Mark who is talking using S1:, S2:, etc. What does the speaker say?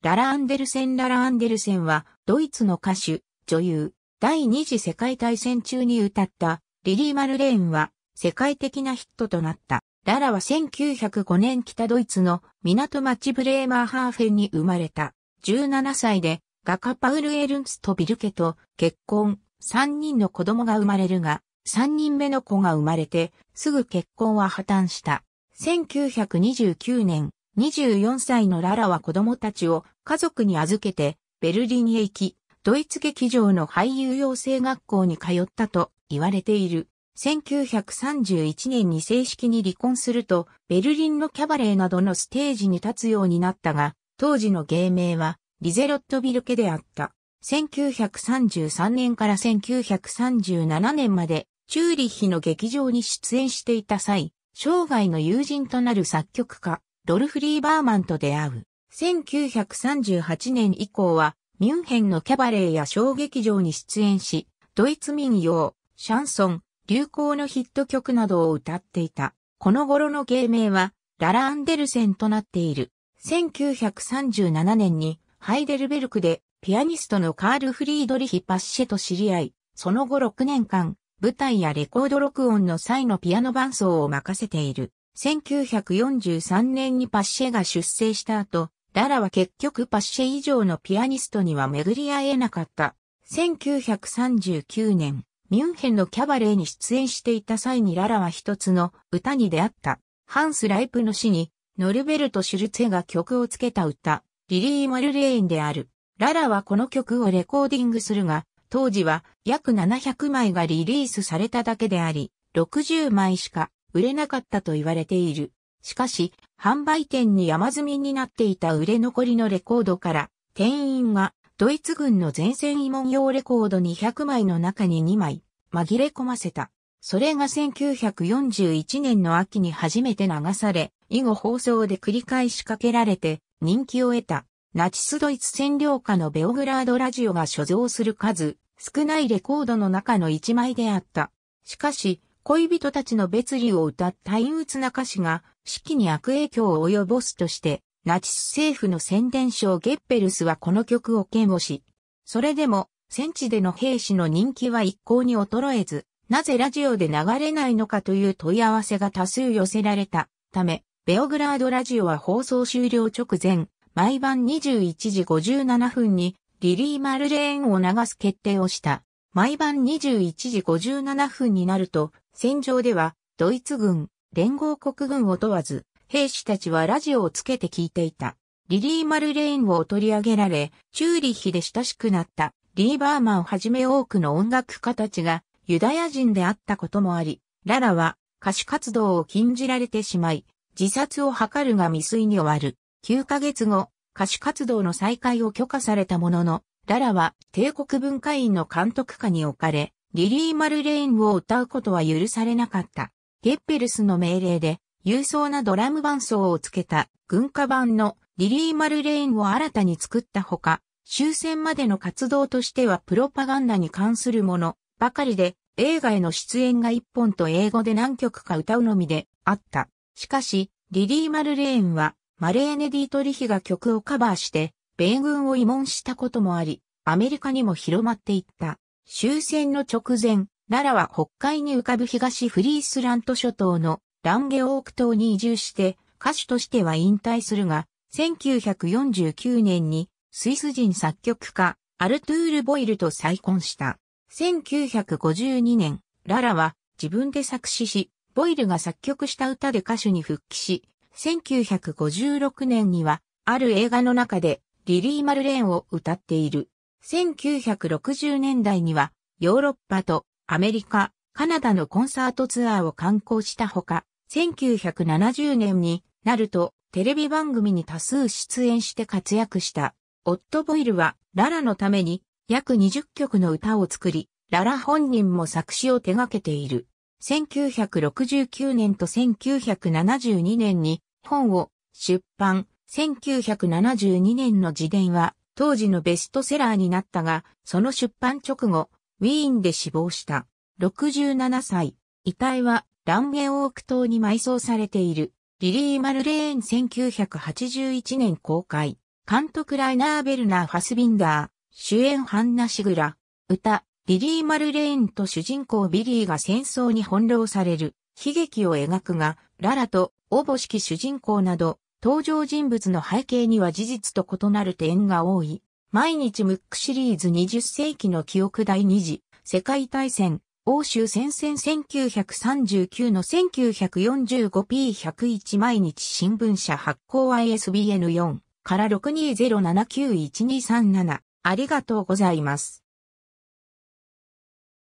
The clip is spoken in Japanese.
S1: ララ・アンデルセン・ララ・アンデルセンは、ドイツの歌手、女優、第二次世界大戦中に歌った、リリー・マルレーンは、世界的なヒットとなった。ララは1905年北ドイツの港町ブレーマーハーフェンに生まれた。17歳で、画家パウル・エルンスとビルケと結婚、3人の子供が生まれるが、3人目の子が生まれて、すぐ結婚は破綻した。1929年、24歳のララは子供たちを家族に預けてベルリンへ行き、ドイツ劇場の俳優養成学校に通ったと言われている。1931年に正式に離婚すると、ベルリンのキャバレーなどのステージに立つようになったが、当時の芸名は、リゼロット・ビルケであった。1933年から1937年まで、チューリッヒの劇場に出演していた際、生涯の友人となる作曲家、ロルフ・リーバーマンと出会う。1938年以降は、ミュンヘンのキャバレーや小劇場に出演し、ドイツ民謡、シャンソン、流行のヒット曲などを歌っていた。この頃の芸名は、ララ・アンデルセンとなっている。1937年に、ハイデルベルクで、ピアニストのカール・フリードリヒ・パッシェと知り合い、その後6年間、舞台やレコード録音の際のピアノ伴奏を任せている。1943年にパッシェが出生した後、ララは結局パッシェ以上のピアニストには巡り会えなかった。1939年、ミュンヘンのキャバレーに出演していた際にララは一つの歌に出会った。ハンス・ライプの死に、ノルベルト・シュルツェが曲をつけた歌、リリー・マルレーンである。ララはこの曲をレコーディングするが、当時は約700枚がリリースされただけであり、60枚しか売れなかったと言われている。しかし、販売店に山積みになっていた売れ残りのレコードから、店員がドイツ軍の前線慰問用レコード200枚の中に2枚紛れ込ませた。それが1941年の秋に初めて流され、以後放送で繰り返しかけられて人気を得た。ナチスドイツ占領下のベオグラードラジオが所蔵する数、少ないレコードの中の1枚であった。しかし、恋人たちの別離を歌った陰鬱な歌詞が、式に悪影響を及ぼすとして、ナチス政府の宣伝省ゲッペルスはこの曲を嫌悪し、それでも、戦地での兵士の人気は一向に衰えず、なぜラジオで流れないのかという問い合わせが多数寄せられたため、ベオグラードラジオは放送終了直前、毎晩21時57分にリリー・マルレーンを流す決定をした。毎晩21時57分になると、戦場では、ドイツ軍、連合国軍を問わず、兵士たちはラジオをつけて聞いていた。リリー・マルレインを取り上げられ、チューリッヒで親しくなったリーバーマンをはじめ多くの音楽家たちがユダヤ人であったこともあり、ララは歌手活動を禁じられてしまい、自殺を図るが未遂に終わる。9ヶ月後、歌手活動の再開を許可されたものの、ララは帝国文化院の監督下に置かれ、リリー・マルレーンを歌うことは許されなかった。ゲッペルスの命令で、勇壮なドラム伴奏をつけた軍歌版のリリー・マルレーンを新たに作ったほか、終戦までの活動としてはプロパガンダに関するものばかりで、映画への出演が一本と英語で何曲か歌うのみであった。しかし、リリー・マルレーンは、マレーネ・ディートリヒが曲をカバーして、米軍を慰問したこともあり、アメリカにも広まっていった。終戦の直前、奈良は北海に浮かぶ東フリースラント諸島のランゲオーク島に移住して、歌手としては引退するが、1949年にスイス人作曲家、アルトゥール・ボイルと再婚した。1952年、ララは自分で作詞し、ボイルが作曲した歌で歌手に復帰し、1956年には、ある映画の中で、リリー・マルレーンを歌っている。1960年代にはヨーロッパとアメリカ、カナダのコンサートツアーを観光したほか、1970年になるとテレビ番組に多数出演して活躍した。オット・ボイルはララのために約20曲の歌を作り、ララ本人も作詞を手掛けている。1969年と1972年に本を出版。1972年の自伝は当時のベストセラーになったが、その出版直後、ウィーンで死亡した。67歳。遺体はランゲンオーク島に埋葬されている。リリー・マルレーン1981年公開。監督ライナー・ベルナー・ファスビンダー。主演ハンナ・シグラ。歌、リリー・マルレーンと主人公ビリーが戦争に翻弄される。悲劇を描くが、ララと、おぼしき主人公など、登場人物の背景には事実と異なる点が多い。毎日ムックシリーズ20世紀の記憶第2次、世界大戦、欧州戦線1939の 1945P101 毎日新聞社発行 ISBN4 から620791237。ありがとうございます。